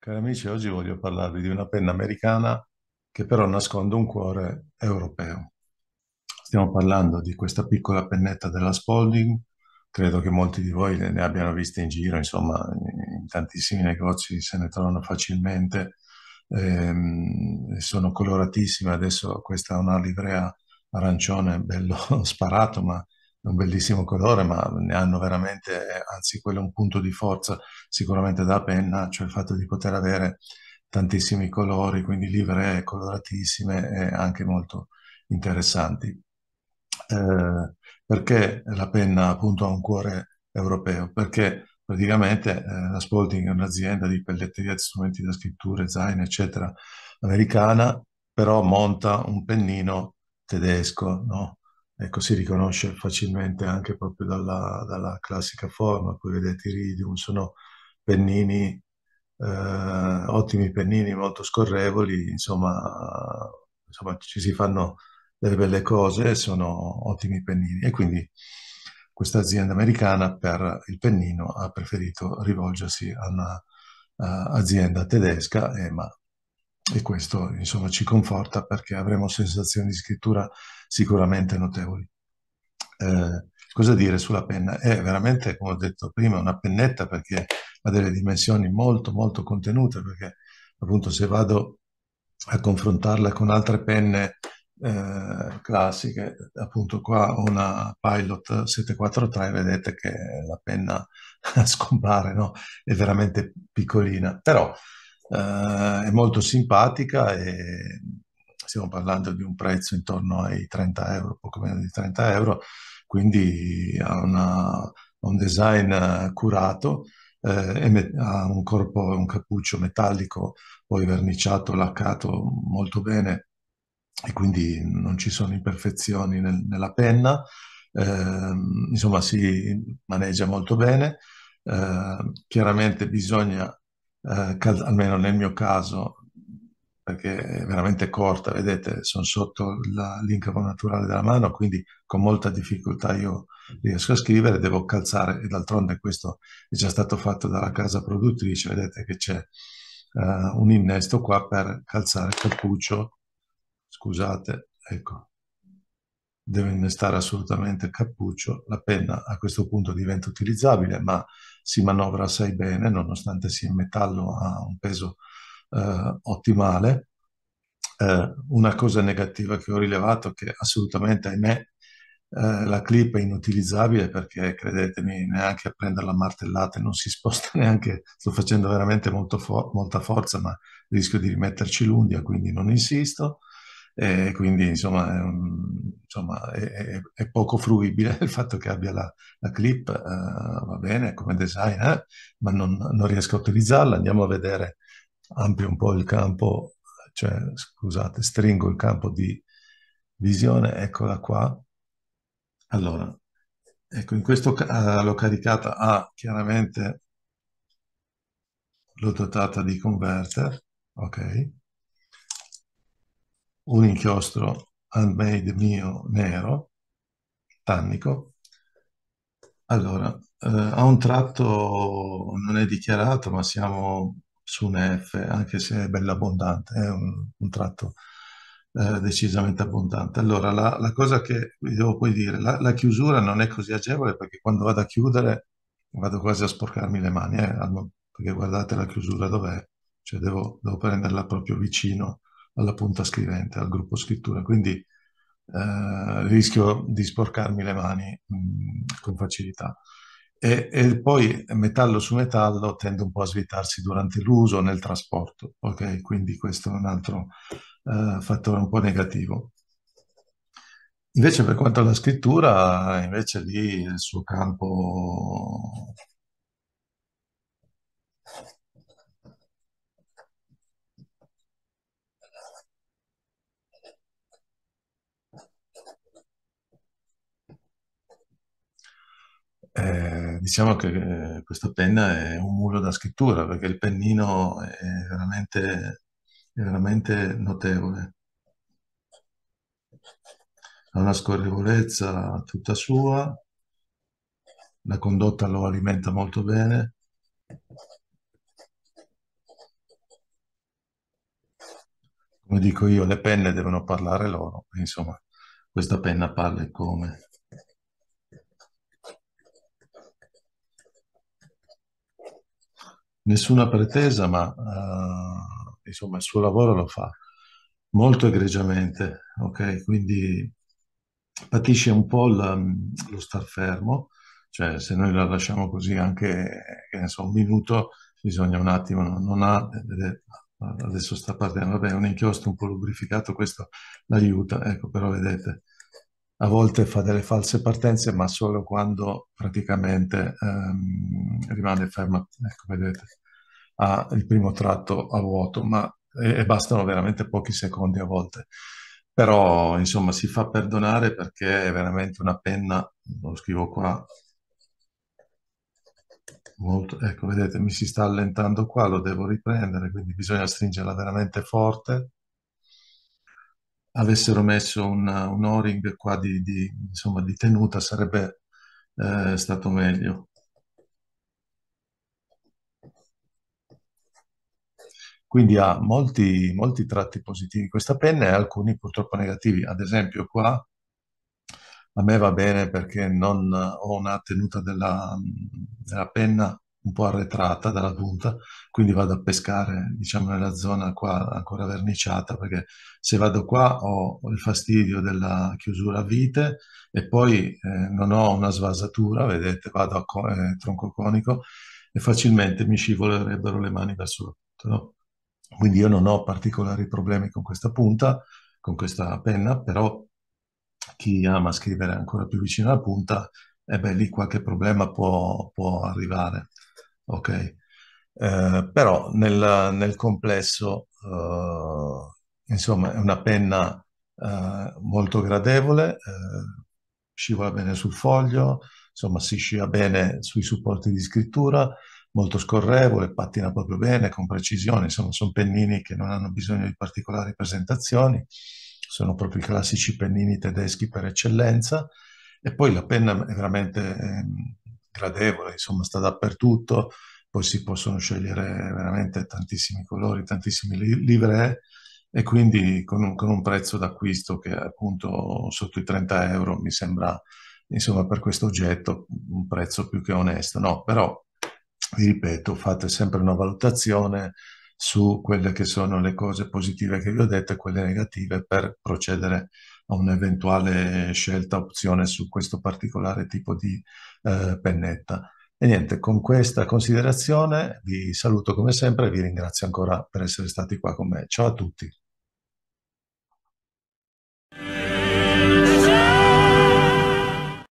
Cari amici, oggi voglio parlarvi di una penna americana che però nasconde un cuore europeo. Stiamo parlando di questa piccola pennetta della Spalding, credo che molti di voi ne abbiano viste in giro, insomma, in tantissimi negozi se ne trovano facilmente, ehm, sono coloratissime, adesso questa è una livrea arancione, bello sparato, ma un bellissimo colore, ma ne hanno veramente, anzi quello è un punto di forza sicuramente della penna, cioè il fatto di poter avere tantissimi colori, quindi livree coloratissime e anche molto interessanti. Eh, perché la penna appunto ha un cuore europeo? Perché praticamente eh, la Spalding è un'azienda di pelletteria strumenti da scrittura, zaine, eccetera, americana, però monta un pennino tedesco, no? ecco, si riconosce facilmente anche proprio dalla, dalla classica forma. Qui vedete i ridium, sono pennini, eh, ottimi pennini, molto scorrevoli, insomma, insomma ci si fanno delle belle cose, sono ottimi pennini e quindi questa azienda americana per il pennino ha preferito rivolgersi a un'azienda eh, tedesca, eh, ma e questo insomma ci conforta perché avremo sensazioni di scrittura sicuramente notevoli. Eh, cosa dire sulla penna? È veramente, come ho detto prima, una pennetta perché ha delle dimensioni molto molto contenute perché appunto se vado a confrontarla con altre penne eh, classiche, appunto qua ho una Pilot 743, vedete che la penna scompare, no? è veramente piccolina, però eh, è molto simpatica e stiamo parlando di un prezzo intorno ai 30 euro, poco meno di 30 euro, quindi ha una, un design curato, eh, met- ha un corpo, un cappuccio metallico, poi verniciato, laccato molto bene e quindi non ci sono imperfezioni nel, nella penna, eh, insomma si maneggia molto bene, eh, chiaramente bisogna eh, cal- almeno nel mio caso, perché è veramente corta, vedete, sono sotto la, l'incavo naturale della mano, quindi con molta difficoltà io riesco a scrivere, devo calzare, e d'altronde questo è già stato fatto dalla casa produttrice, vedete che c'è uh, un innesto qua per calzare il cappuccio, scusate, ecco, devo innestare assolutamente il cappuccio, la penna a questo punto diventa utilizzabile, ma si manovra assai bene, nonostante sia in metallo, ha un peso eh, ottimale. Eh, una cosa negativa che ho rilevato è che assolutamente, ahimè, eh, la clip è inutilizzabile perché credetemi neanche a prenderla martellate non si sposta neanche sto facendo veramente for- molta forza ma rischio di rimetterci l'unghia quindi non insisto eh, quindi insomma, è, un, insomma è, è, è, poco fruibile il fatto che abbia la, la clip, eh, va bene come design, eh, ma non, non, riesco a utilizzarla, andiamo a vedere, ampio un po' il campo, cioè scusate, stringo il campo di visione, eccola qua, allora, ecco in questo caso eh, l'ho caricata a, ah, chiaramente l'ho dotata di converter, ok, un inchiostro handmade mio nero, tannico. Allora, eh, a un tratto non è dichiarato, ma siamo su un F, anche se è bello abbondante, è un, un tratto eh, decisamente abbondante. Allora, la, la, cosa che vi devo poi dire, la, la, chiusura non è così agevole perché quando vado a chiudere vado quasi a sporcarmi le mani, eh, perché guardate la chiusura dov'è, cioè devo, devo prenderla proprio vicino alla punta scrivente, al gruppo scrittura. Quindi eh, rischio di sporcarmi le mani mh, mm, con facilità. E, e, poi metallo su metallo tende un po' a svitarsi durante l'uso nel trasporto, ok? Quindi questo è un altro eh, fattore un po' negativo. Invece per quanto alla scrittura, invece lì il suo campo Eh, diciamo che eh, questa penna è un muro da scrittura perché il pennino è veramente, è veramente notevole. Ha una scorrevolezza tutta sua, la condotta lo alimenta molto bene. Come dico io, le penne devono parlare loro, insomma, questa penna parla come. nessuna pretesa, ma uh, insomma il suo lavoro lo fa molto egregiamente, ok? Quindi patisce un po' la, lo star fermo, cioè se noi la lasciamo così anche, so, un minuto, bisogna un attimo, non, ha, eh, eh, adesso sta partendo, vabbè, un inchiostro un po' lubrificato, questo l'aiuta, ecco, però vedete, a volte fa delle false partenze, ma solo quando praticamente ehm, rimane ferma, ecco vedete, ha il primo tratto a vuoto, ma e, e bastano veramente pochi secondi a volte. Però insomma si fa perdonare perché è veramente una penna, lo scrivo qua, molto, ecco vedete mi si sta allentando qua, lo devo riprendere, quindi bisogna stringerla veramente forte avessero messo un, un o-ring qua di, di, insomma, di tenuta sarebbe eh, stato meglio. Quindi ha molti, molti tratti positivi questa penna e alcuni purtroppo negativi. Ad esempio qua a me va bene perché non ho una tenuta della, della penna un po' arretrata dalla punta, quindi vado a pescare, diciamo, nella zona qua ancora verniciata, perché se vado qua ho il fastidio della chiusura a vite e poi eh, non ho una svasatura, vedete, vado a co- eh, tronco conico e facilmente mi scivolerebbero le mani verso la no? Quindi io non ho particolari problemi con questa punta, con questa penna, però chi ama scrivere ancora più vicino alla punta, e eh beh, lì qualche problema può, può arrivare ok? Eh, però nel, nel complesso, eh, insomma, è una penna eh, molto gradevole, eh, scivola bene sul foglio, insomma, si scia bene sui supporti di scrittura, molto scorrevole, pattina proprio bene, con precisione, insomma, sono pennini che non hanno bisogno di particolari presentazioni, sono proprio i classici pennini tedeschi per eccellenza, e poi la penna è veramente... Ehm, gradevole, insomma sta dappertutto, poi si possono scegliere veramente tantissimi colori, tantissimi li- livree e quindi con un, con un, prezzo d'acquisto che appunto sotto i 30 euro mi sembra insomma per questo oggetto un prezzo più che onesto, no? Però vi ripeto, fate sempre una valutazione su quelle che sono le cose positive che vi ho detto e quelle negative per procedere a un'eventuale scelta, opzione su questo particolare tipo di eh, pennetta. E niente, con questa considerazione vi saluto come sempre e vi ringrazio ancora per essere stati qua con me. Ciao a tutti.